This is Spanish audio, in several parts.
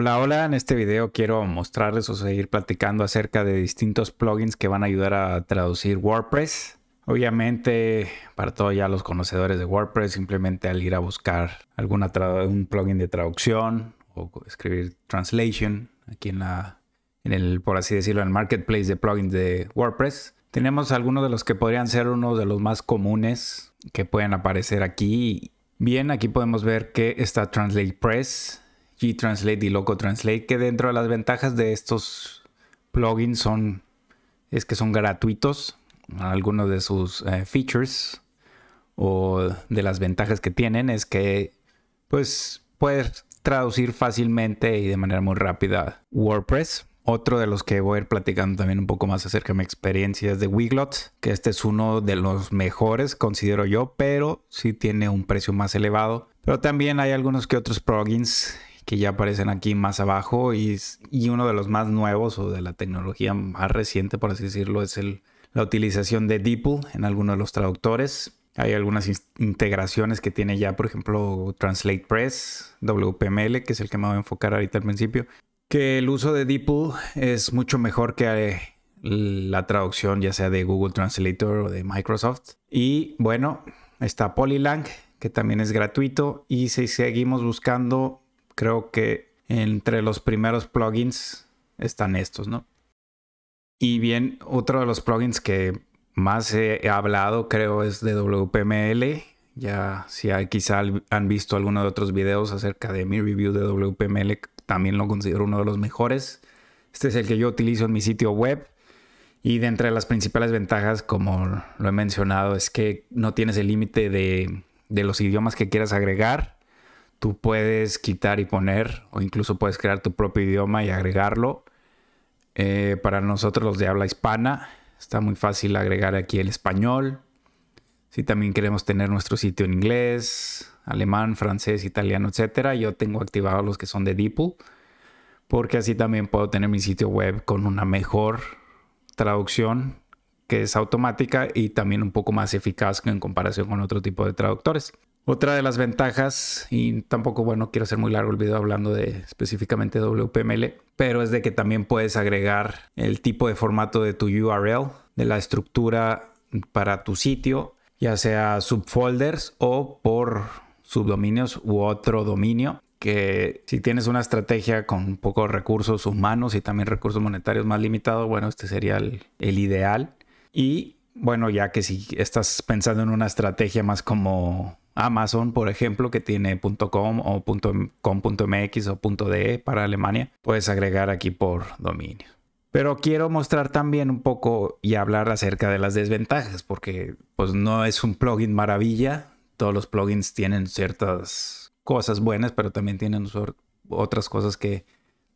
Hola, hola, en este video quiero mostrarles o seguir platicando acerca de distintos plugins que van a ayudar a traducir WordPress. Obviamente, para todos ya los conocedores de WordPress, simplemente al ir a buscar algún plugin de traducción o escribir translation aquí en la en el por así decirlo, en el marketplace de plugins de WordPress, tenemos algunos de los que podrían ser uno de los más comunes que pueden aparecer aquí. Bien, aquí podemos ver que está TranslatePress. G-Translate y Loco Translate, que dentro de las ventajas de estos plugins son es que son gratuitos, algunos de sus eh, features o de las ventajas que tienen es que pues puedes traducir fácilmente y de manera muy rápida WordPress. Otro de los que voy a ir platicando también un poco más acerca de mi experiencia es de Wiglot, que este es uno de los mejores, considero yo, pero sí tiene un precio más elevado. Pero también hay algunos que otros plugins que ya aparecen aquí más abajo y, uno de los más nuevos o de la tecnología más reciente, por así decirlo, es el, la utilización de DeepL en algunos de los traductores. Hay algunas integraciones que tiene ya, por ejemplo, TranslatePress, WPML, que es el que me voy a enfocar ahorita al principio, que el uso de DeepL es mucho mejor que eh, la traducción ya sea de Google Translator o de Microsoft. Y bueno, está Polylang, que también es gratuito. Y si seguimos buscando creo que entre los primeros plugins están estos, ¿no? Y bien, otro de los plugins que más he hablado creo es de WPML. Ya si quizá han visto alguno de otros videos acerca de mi review de WPML, también lo considero uno de los mejores. Este es el que yo utilizo en mi sitio web. Y de entre las principales ventajas, como lo he mencionado, es que no tienes el límite de los idiomas que quieras agregar tú puedes quitar y poner, o incluso puedes crear tu propio idioma y agregarlo. Eh, para nosotros los de habla hispana, está muy fácil agregar aquí el español. Si también queremos tener nuestro sitio en inglés, alemán, francés, italiano, etc. yo tengo activados los que son de DeepL, porque así también puedo tener mi sitio web con una mejor traducción que es automática y también un poco más eficaz en comparación con otro tipo de traductores. Otra de las ventajas, y tampoco, bueno, quiero hacer muy largo el video hablando de específicamente WPML, pero es de que también puedes agregar el tipo de formato de tu URL, de la estructura para tu sitio, ya sea subfolders o por subdominios u otro dominio que si tienes una estrategia con pocos recursos humanos y también recursos monetarios más limitados, bueno, este sería el, ideal. Y bueno, ya que si estás pensando en una estrategia más como Amazon, por ejemplo, que tiene .com o .com.mx o .de para Alemania, puedes agregar aquí por dominio. Pero quiero mostrar también un poco y hablar acerca de las desventajas, porque pues no es un plugin maravilla. Todos los plugins tienen ciertas cosas buenas, pero también tienen otras cosas que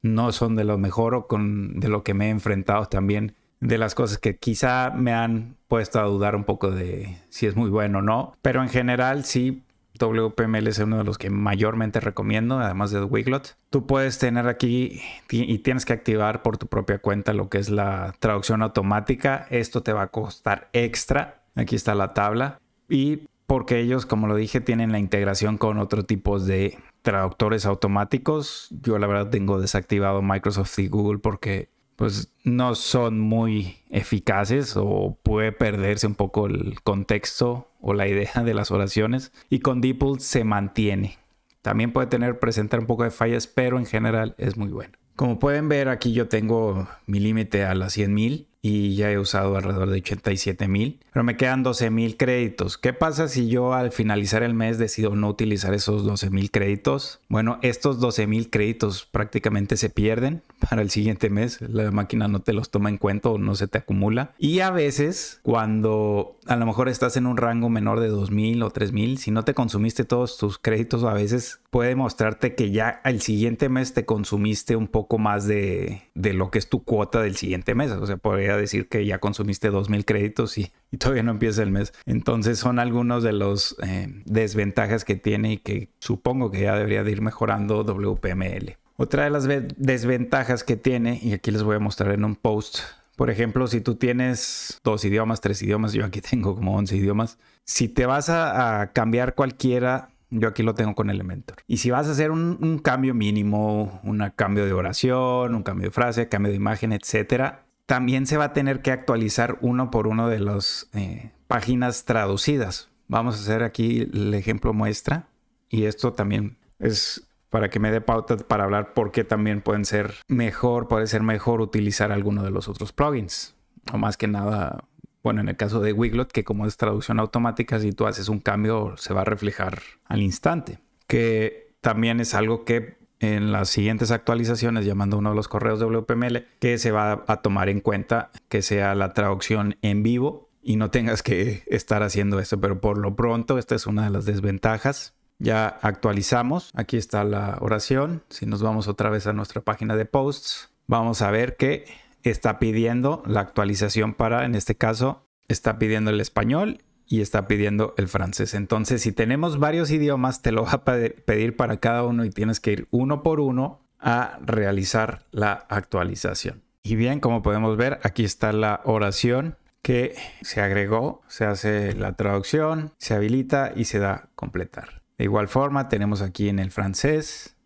no son de lo mejor o con, de lo que me he enfrentado también de las cosas que quizá me han puesto a dudar un poco de si es muy bueno o no. Pero en general sí, WPML es uno de los que mayormente recomiendo, además de Wiglot. Tú puedes tener aquí y tienes que activar por tu propia cuenta lo que es la traducción automática. Esto te va a costar extra. Aquí está la tabla. Y porque ellos, como lo dije, tienen la integración con otros tipos de traductores automáticos. Yo la verdad tengo desactivado Microsoft y Google porque pues no son muy eficaces o puede perderse un poco el contexto o la idea de las oraciones. Y con DeepL se mantiene. También puede tener, presentar un poco de fallas, pero en general es muy bueno. Como pueden ver, aquí yo tengo mi límite a las 100.000 y ya he usado alrededor de 87 mil, pero me quedan $12,000 mil créditos. ¿Qué pasa si yo al finalizar el mes decido no utilizar esos 12 mil créditos? Bueno, estos 12 mil créditos prácticamente se pierden para el siguiente mes. La máquina no te los toma en cuenta o no se te acumula. Y a veces, cuando a lo mejor estás en un rango menor de 2 mil o 3 mil, si no te consumiste todos tus créditos, a veces puede mostrarte que ya al siguiente mes te consumiste un poco más de, de, lo que es tu cuota del siguiente mes. O sea, podría decir que ya consumiste 2.000 créditos y, todavía no empieza el mes. Entonces son algunos de los eh, desventajas que tiene y que supongo que ya debería de ir mejorando WPML. Otra de las desventajas que tiene, y aquí les voy a mostrar en un post, por ejemplo, si tú tienes dos idiomas, tres idiomas, yo aquí tengo como 11 idiomas, si te vas a, a cambiar cualquiera yo aquí lo tengo con Elementor. Y si vas a hacer un, cambio mínimo, un cambio de oración, un cambio de frase, cambio de imagen, etcétera, también se va a tener que actualizar uno por uno de las eh, páginas traducidas. Vamos a hacer aquí el ejemplo muestra. Y esto también es para que me dé pauta para hablar por qué también pueden ser mejor, puede ser mejor utilizar alguno de los otros plugins. O más que nada bueno, en el caso de Wiglot, que como es traducción automática, si tú haces un cambio se va a reflejar al instante, que también es algo que en las siguientes actualizaciones, llamando uno de los correos de WPML, que se va a tomar en cuenta que sea la traducción en vivo y no tengas que estar haciendo esto, pero por lo pronto esta es una de las desventajas. Ya actualizamos, aquí está la oración, si nos vamos otra vez a nuestra página de posts, vamos a ver que está pidiendo la actualización para, en este caso, está pidiendo el español y está pidiendo el francés. Entonces, si tenemos varios idiomas, te lo va a pedir para cada uno y tienes que ir uno por uno a realizar la actualización. Y bien, como podemos ver, aquí está la oración que se agregó, se hace la traducción, se habilita y se da completar. De igual forma, tenemos aquí en el francés,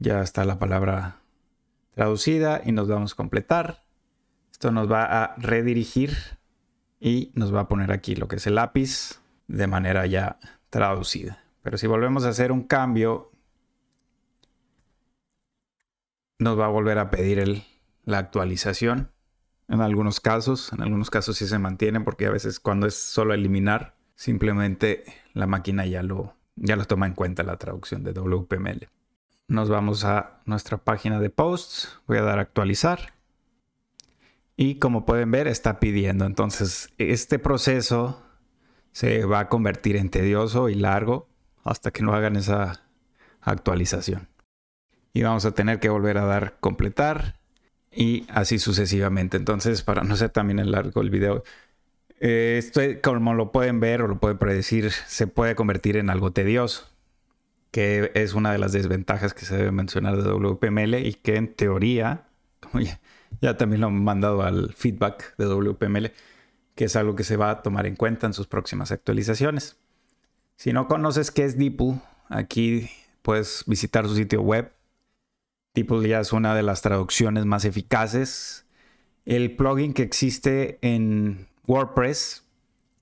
ya está la palabra traducida y nos vamos a completar. Esto nos va a redirigir y nos va a poner aquí lo que es el lápiz de manera ya traducida. Pero si volvemos a hacer un cambio, nos va a volver a pedir el, la actualización. En algunos casos, en algunos casos sí se mantiene porque a veces cuando es solo eliminar, simplemente la máquina ya lo, ya lo toma en cuenta la traducción de WPML nos vamos a nuestra página de posts, voy a dar actualizar y como pueden ver está pidiendo. Entonces este proceso se va a convertir en tedioso y largo hasta que no hagan esa actualización. Y vamos a tener que volver a dar completar y así sucesivamente. Entonces para no ser también el largo el video, eh, esto como lo pueden ver o lo pueden predecir, se puede convertir en algo tedioso que es una de las desventajas que se debe mencionar de WPML y que en teoría, ya, también lo han mandado al feedback de WPML, que es algo que se va a tomar en cuenta en sus próximas actualizaciones. Si no conoces qué es Deeple, aquí puedes visitar su sitio web. DeepL ya es una de las traducciones más eficaces. El plugin que existe en WordPress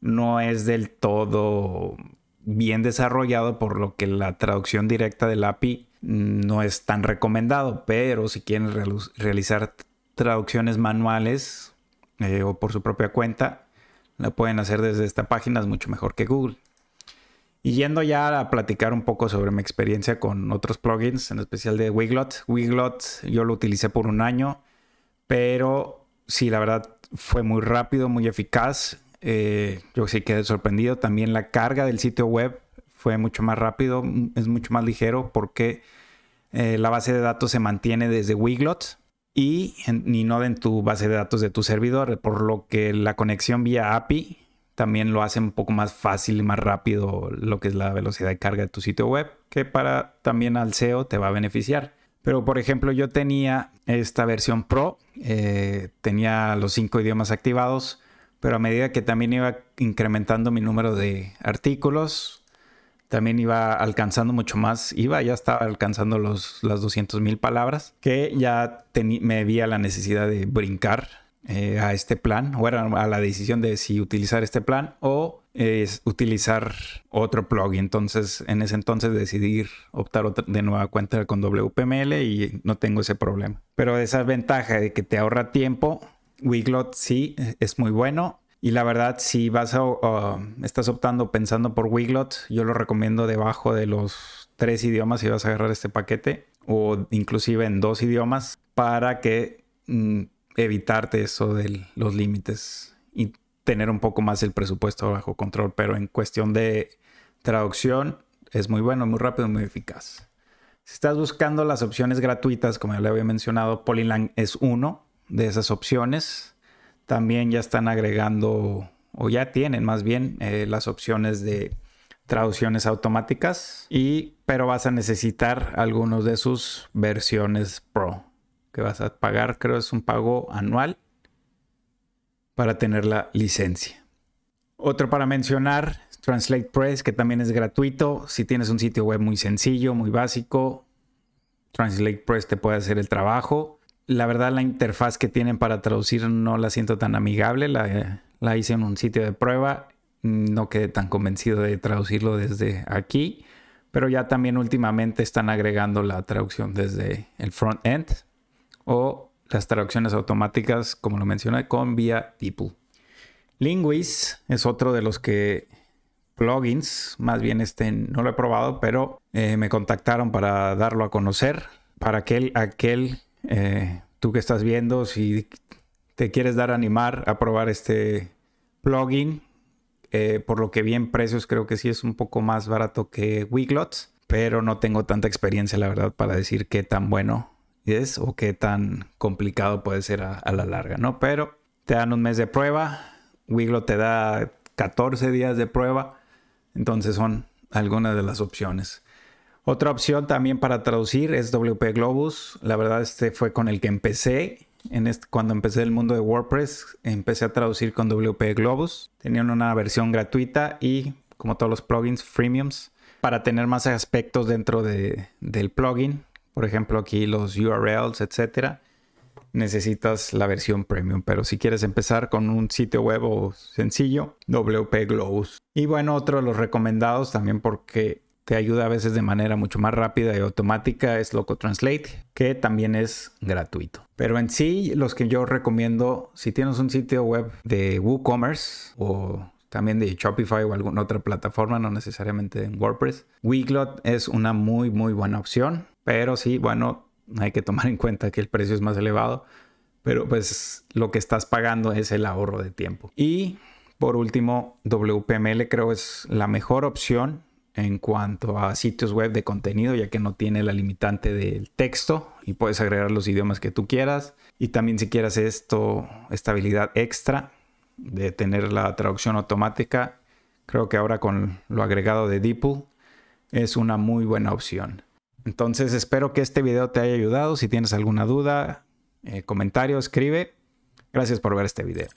no es del todo bien desarrollado, por lo que la traducción directa del API no es tan recomendado, pero si quieren realizar traducciones manuales eh, o por su propia cuenta, la pueden hacer desde esta página, es mucho mejor que Google. Y yendo ya a platicar un poco sobre mi experiencia con otros plugins, en especial de Wiglot. Wiglot yo lo utilicé por un año, pero sí, la verdad fue muy rápido, muy eficaz. Eh, yo sí quedé sorprendido. También la carga del sitio web fue mucho más rápido, mm, es mucho más ligero porque eh, la base de datos se mantiene desde Wiglot y, no en tu base de datos de tu servidor, por lo que la conexión vía API también lo hace un poco más fácil y más rápido lo que es la velocidad de carga de tu sitio web, que para también al SEO te va a beneficiar. Pero por ejemplo, yo tenía esta versión Pro, eh, tenía los cinco idiomas activados, pero a medida que también iba incrementando mi número de artículos, también iba alcanzando mucho más, iba, ya estaba alcanzando los, las 200 mil palabras, que ya me veía la necesidad de brincar eh, a este plan, o era a la decisión de si utilizar este plan o utilizar otro plugin. Entonces, en ese entonces decidí optar de nueva cuenta con WPML y no tengo ese problema. Pero esa ventaja de que te ahorra tiempo Wiglot sí e, es muy bueno. Y la verdad, si vas a, estás optando pensando por Wiglot, yo lo recomiendo debajo de los tres idiomas si vas a agarrar este paquete o inclusive en dos idiomas para que mm, evitarte eso de los límites y tener un poco más el presupuesto bajo control. Pero en cuestión de traducción es muy bueno, muy rápido, muy eficaz. Si estás buscando las opciones gratuitas, como ya le había mencionado, Polylang es uno de esas opciones. También ya están agregando, o ya tienen más bien, eh, las opciones de traducciones automáticas, y, pero vas a necesitar algunos de sus versiones Pro, que vas a pagar, creo es un pago anual para tener la licencia. Otro para mencionar, Translate Press, que también es gratuito. Si tienes un sitio web muy sencillo, muy básico, Translate Press te puede hacer el trabajo la verdad la interfaz que tienen para traducir no la siento tan amigable. La, hice en un sitio de prueba. No quedé tan convencido de traducirlo desde aquí. Pero ya también últimamente están agregando la traducción desde el front-end o las traducciones automáticas, como lo mencioné, con vía People. Linguis es otro de los que plugins, más bien este no lo he probado, pero eh, me contactaron para darlo a conocer, para aquel, aquel eh, tú que estás viendo, si te quieres dar a animar a probar este plugin, eh, por lo que vi en precios creo que sí es un poco más barato que Wiglots, pero no tengo tanta experiencia la verdad para decir qué tan bueno es o qué tan complicado puede ser a, la larga, ¿no? Pero te dan un mes de prueba, Wiglot te da 14 días de prueba, entonces son algunas de las opciones. Otra opción también para traducir es WP Globus. La verdad, este fue con el que empecé. En cuando empecé el mundo de WordPress, empecé a traducir con WP Globus. Tenían una versión gratuita y, como todos los plugins, freemiums, para tener más aspectos dentro del plugin. Por ejemplo, aquí los URLs, etcétera necesitas la versión premium, pero si quieres empezar con un sitio web o sencillo, WP Globus. Y bueno, otro de los recomendados también porque te ayuda a veces de manera mucho más rápida y automática es Loco Translate, que también es gratuito. Pero en sí, los que yo recomiendo, si tienes un sitio web de WooCommerce o también de Shopify o alguna otra plataforma, no necesariamente en WordPress, Wiglot es una muy, muy buena opción. Pero sí, bueno, hay que tomar en cuenta que el precio es más elevado, pero pues lo que estás pagando es el ahorro de tiempo. Y por último, WPML creo es la mejor opción en cuanto a sitios web de contenido, ya que no tiene la limitante del texto y puedes agregar los idiomas que tú quieras. Y también si quieres esto, estabilidad extra de tener la traducción automática, creo que ahora con lo agregado de DeepL es una muy buena opción. Entonces espero que este video te haya ayudado. Si tienes alguna duda, eh, comentario, escribe. Gracias por ver este video.